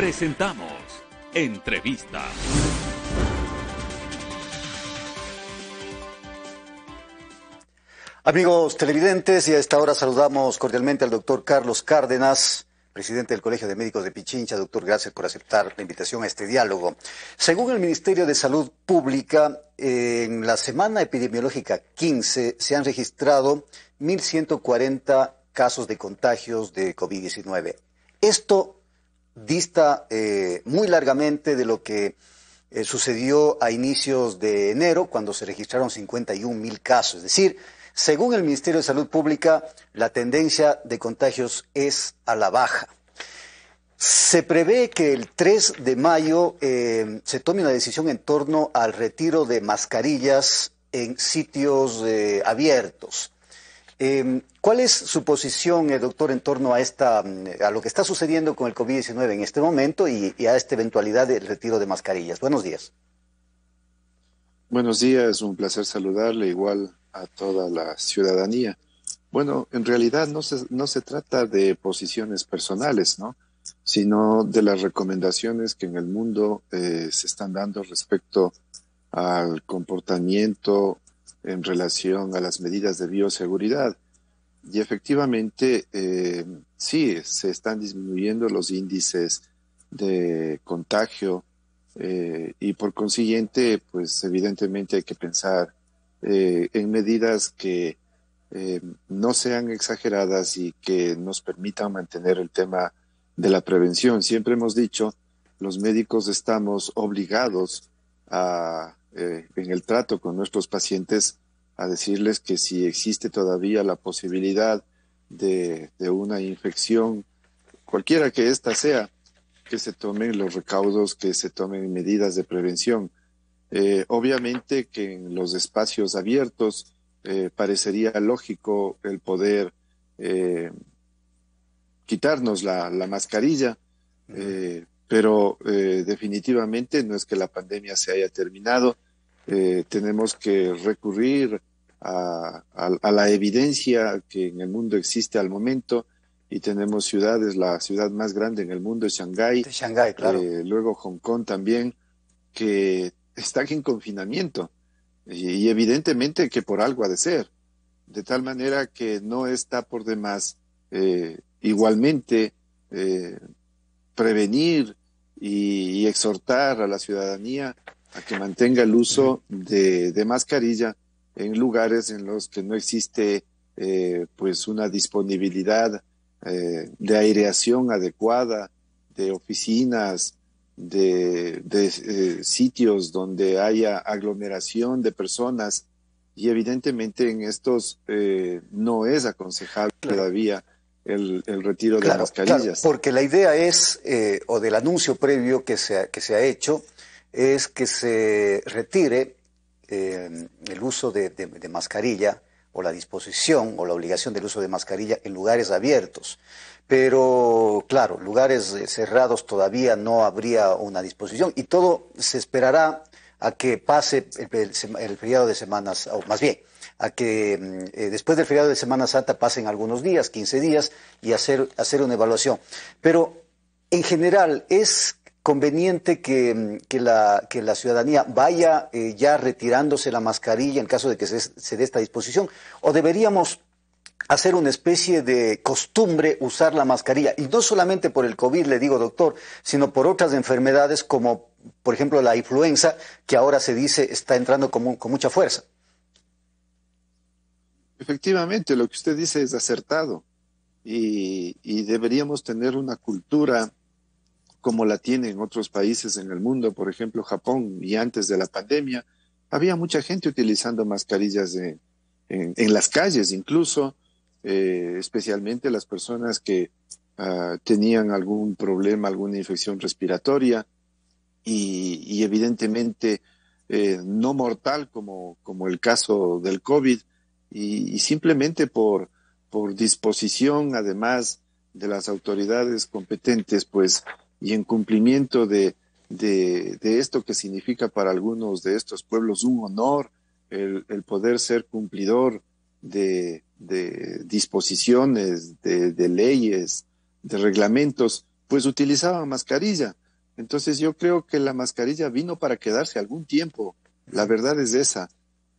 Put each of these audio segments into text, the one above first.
Presentamos Entrevista. Amigos televidentes, y a esta hora saludamos cordialmente al doctor Carlos Cárdenas, presidente del Colegio de Médicos de Pichincha. Doctor, gracias por aceptar la invitación a este diálogo. Según el Ministerio de Salud Pública, en la semana epidemiológica 15 se han registrado 1.140 casos de contagios de COVID-19. Esto dista eh, muy largamente de lo que eh, sucedió a inicios de enero, cuando se registraron 51 mil casos. Es decir, según el Ministerio de Salud Pública, la tendencia de contagios es a la baja. Se prevé que el 3 de mayo eh, se tome una decisión en torno al retiro de mascarillas en sitios abiertos. Em, ¿Cuál es su posición, eh, doctor, en torno a, esta, mm, a lo que está sucediendo con el COVID-19 en este momento y, a esta eventualidad del retiro de mascarillas? Buenos días. Buenos días, un placer saludarle igual a toda la ciudadanía. Bueno, en realidad no se, no se trata de posiciones personales, ¿no? sino de las recomendaciones que en el mundo eh, se están dando respecto al comportamiento en relación a las medidas de bioseguridad. Y efectivamente, eh, sí, se están disminuyendo los índices de contagio eh, y por consiguiente, pues evidentemente hay que pensar eh, en medidas que no sean exageradas y que nos permitan mantener el tema de la prevención. Siempre hemos dicho, los médicos estamos obligados a eh, en el trato con nuestros pacientes a decirles que si existe todavía la posibilidad de, una infección, cualquiera que ésta sea, que se tomen los recaudos, que se tomen medidas de prevención. Eh, obviamente que en los espacios abiertos eh, parecería lógico el poder quitarnos la, mascarilla, pero eh, definitivamente no es que la pandemia se haya terminado. Eh, tenemos que recurrir a, la evidencia que en el mundo existe al momento y tenemos ciudades, la ciudad más grande en el mundo es Shanghái, Shanghai claro. Eh, luego Hong Kong también, que están en confinamiento y evidentemente que por algo ha de ser, de tal manera que no está por demás igualmente prevenir y, exhortar a la ciudadanía a que mantenga el uso de, mascarilla en lugares en los que no existe eh, pues una disponibilidad eh, de aireación adecuada, de oficinas, de, eh, sitios donde haya aglomeración de personas y evidentemente en estos no es aconsejable todavía el, retiro de mascarillas. porque la idea es, eh, o del anuncio previo que se ha, que se ha hecho, es que se retire eh, el uso de, mascarilla o la disposición o la obligación del uso de mascarilla en lugares abiertos. Pero claro, lugares eh, cerrados todavía no habría una disposición y todo se esperará a que pase el, el, el periodo de semanas, o más bien, a que mm, eh, después del feriado de Semana Santa pasen algunos días, 15 días, y hacer, hacer una evaluación. Pero en general, ¿es conveniente que, mm, la, ciudadanía vaya eh, ya retirándose la mascarilla en caso de que se, dé esta disposición? ¿O deberíamos hacer una especie de costumbre usar la mascarilla. Y no solamente por el COVID, le digo doctor, sino por otras enfermedades como, por ejemplo, la influenza, que ahora se dice está entrando con mucha fuerza. Efectivamente, lo que usted dice es acertado y, deberíamos tener una cultura como la en otros países en el mundo, por ejemplo Japón, y antes de la pandemia, había mucha gente utilizando mascarillas en, las calles, incluso eh, especialmente las personas que ah, tenían algún problema, alguna infección respiratoria y, evidentemente eh, no mortal como, como el caso del COVID, y, simplemente por, por disposición, además de las autoridades competentes, pues, y en cumplimiento de, de, esto que significa para algunos de estos pueblos un honor, el, el poder ser cumplidor de, de disposiciones, de, de, leyes, de reglamentos, pues utilizaba mascarilla. Entonces yo creo que la mascarilla vino para quedarse algún tiempo, la verdad es esa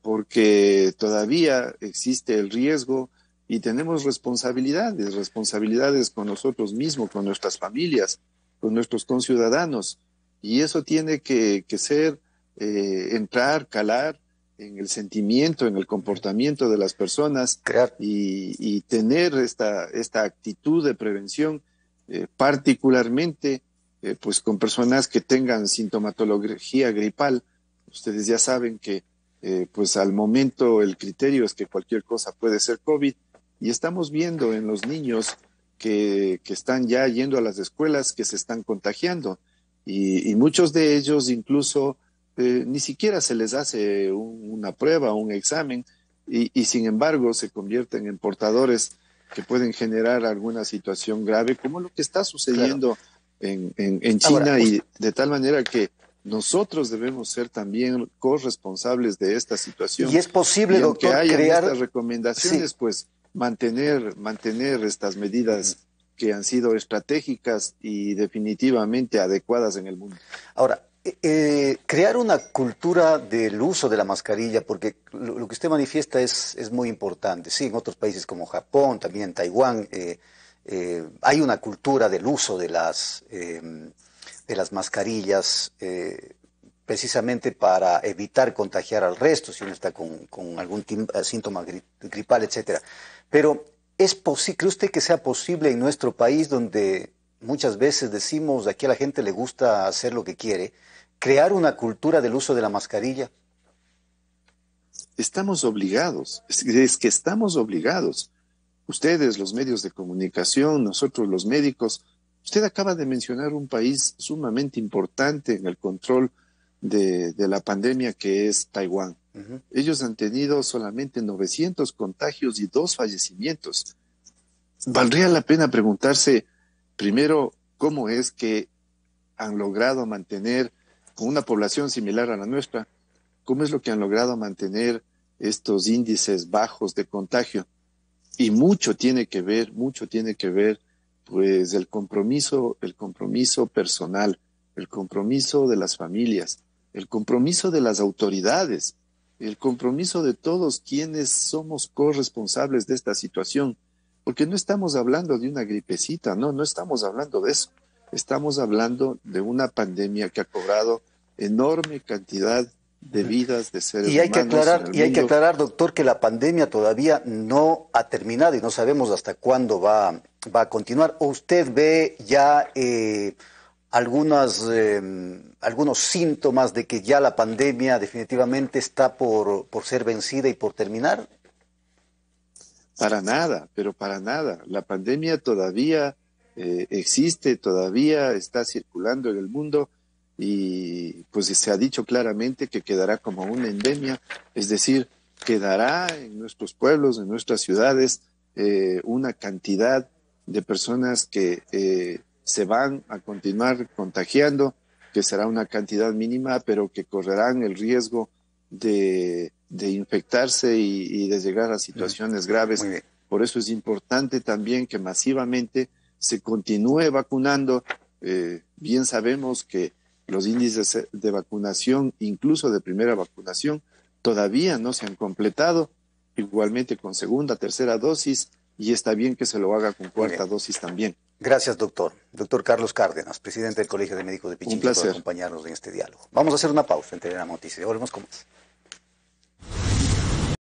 porque todavía existe el riesgo y tenemos responsabilidades, responsabilidades con nosotros mismos, con nuestras familias, con nuestros conciudadanos. Y eso tiene que, que ser, eh, entrar, calar en el sentimiento, en el comportamiento de las personas Y, tener esta, esta actitud de prevención, eh, particularmente eh, pues con personas que tengan sintomatología gripal. Ustedes ya saben que eh, pues al momento el criterio es que cualquier cosa puede ser COVID y estamos viendo en los niños que, que están ya yendo a las escuelas que se están contagiando y, muchos de ellos incluso eh, ni siquiera se les hace una prueba, un examen y, sin embargo se convierten en portadores que pueden generar alguna situación grave como lo que está sucediendo en, China y de tal manera que nosotros debemos ser también corresponsables de esta situación. Y es posible, doctor, aunque crear estas recomendaciones, pues mantener mantener estas medidas que han sido estratégicas y definitivamente adecuadas en el mundo. Ahora, eh, eh, crear una cultura del uso de la mascarilla, porque lo, que usted manifiesta es, es, muy importante. Sí, en otros países como Japón, también en Taiwán, eh, hay una cultura del uso de las, em, de las mascarillas eh, precisamente para evitar contagiar al resto si uno está con, algún eh, síntoma gripal, etcétera. Pero es posible, ¿cree usted que sea posible en nuestro país donde muchas veces decimos aquí a la gente le gusta hacer lo que quiere, crear una cultura del uso de la mascarilla? Estamos obligados, es que estamos obligados. Ustedes, los medios de comunicación, nosotros los médicos, Usted acaba de mencionar un país sumamente importante en el control de, la pandemia que es Taiwán. Ellos han tenido solamente 900 contagios y dos fallecimientos. Valdría la pena preguntarse primero cómo es que han logrado mantener con una población similar a la nuestra, cómo es lo que han logrado mantener estos índices bajos de contagio. Y mucho tiene que ver, mucho tiene que ver pues el compromiso, el compromiso personal, el compromiso de las familias, el compromiso de las autoridades, el compromiso de todos quienes somos corresponsables de esta situación, porque no estamos hablando de una gripecita, no, no estamos hablando de eso, estamos hablando de una pandemia que ha cobrado enorme cantidad vidas, de y hay Que aclarar, y hay que aclarar, doctor, que la pandemia todavía no ha terminado y no sabemos hasta cuándo va, va a continuar. ¿O usted ve ya eh, algunas, em, algunos síntomas de que ya la pandemia definitivamente está por, ser vencida y por terminar? Para nada, pero para nada. La pandemia todavía eh, existe, todavía está circulando en el mundo y pues se ha dicho claramente que quedará como una endemia, es decir, quedará en nuestros pueblos, en nuestras ciudades, eh, una cantidad de personas que eh, se van a continuar contagiando, que será una cantidad mínima, pero que correrán el riesgo de, infectarse y, de llegar a situaciones graves. Por eso es importante también que masivamente se continúe vacunando. Eh, bien sabemos que los índices de vacunación, incluso de primera vacunación, todavía no se han completado, igualmente con segunda, tercera dosis, y está bien que se lo haga con cuarta dosis también. Gracias, doctor. Doctor Carlos Cárdenas, presidente del Colegio de Médicos de Pichincha, por acompañarnos en este diálogo. Vamos a hacer una pausa en la noticia. Volvemos con más.